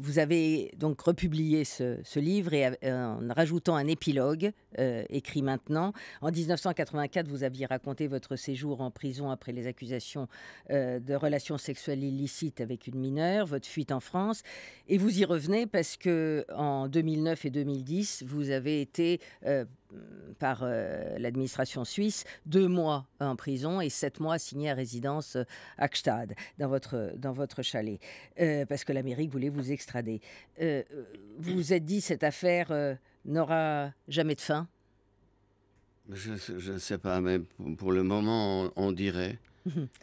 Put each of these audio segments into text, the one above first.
Vous avez donc republié ce, livre et en rajoutant un épilogue euh, écrit maintenant. En 1984, vous aviez raconté votre séjour en prison après les accusations euh, de relations sexuelles illicites avec une mineure, votre fuite en France, et vous y revenez parce que en 2009 et 2010, vous avez été euh, par euh, l'administration suisse, deux mois en prison et sept mois signé à résidence euh, à Gstaad, dans votre, dans votre chalet, euh, parce que l'Amérique voulait vous extrader. vous vous êtes dit, cette affaire n'aura jamais de fin je, ne sais pas, mais pour le moment, on, dirait.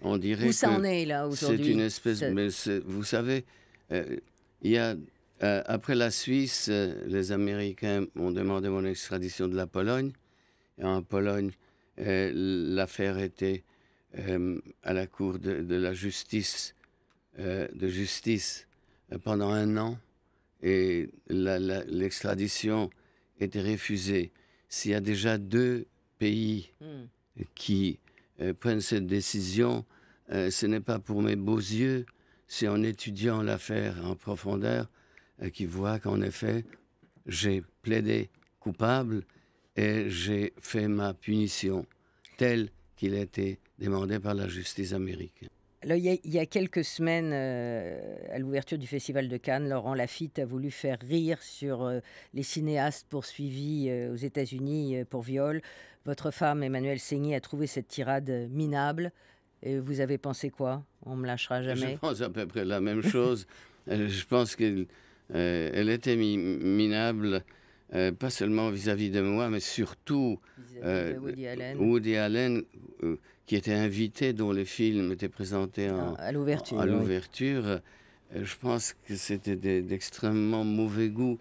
On dirait Où ça en est, là, aujourd'hui C'est une espèce... vous savez, il y a euh, après la Suisse, euh, les Américains ont demandé mon extradition de la Pologne. Et en Pologne, euh, l'affaire était à la Cour de, la justice, de justice pendant un an et l'extradition était refusée. S'il y a déjà deux pays hmm. qui prennent cette décision, ce n'est pas pour mes beaux yeux. C'est en étudiant l'affaire en profondeur euh, qui voit qu'en effet, j'ai plaidé coupable et j'ai fait ma punition telle qu'il a été demandé par la justice américaine. Alors, il, y a, quelques semaines, euh, à l'ouverture du Festival de Cannes, Laurent Lafitte a voulu faire rire sur euh, les cinéastes poursuivis aux États-Unis pour viol. Votre femme, Emmanuelle Seigny, a trouvé cette tirade minable. Et vous avez pensé quoi On me lâchera jamais. Je pense à peu près la même chose. je pense qu'il euh, elle était minable, euh, pas seulement vis-à-vis de moi, mais surtout euh, Woody Allen, qui était invité, dont le film était présenté ah, à l'ouverture. Je pense que c'était d'extrêmement mauvais goût.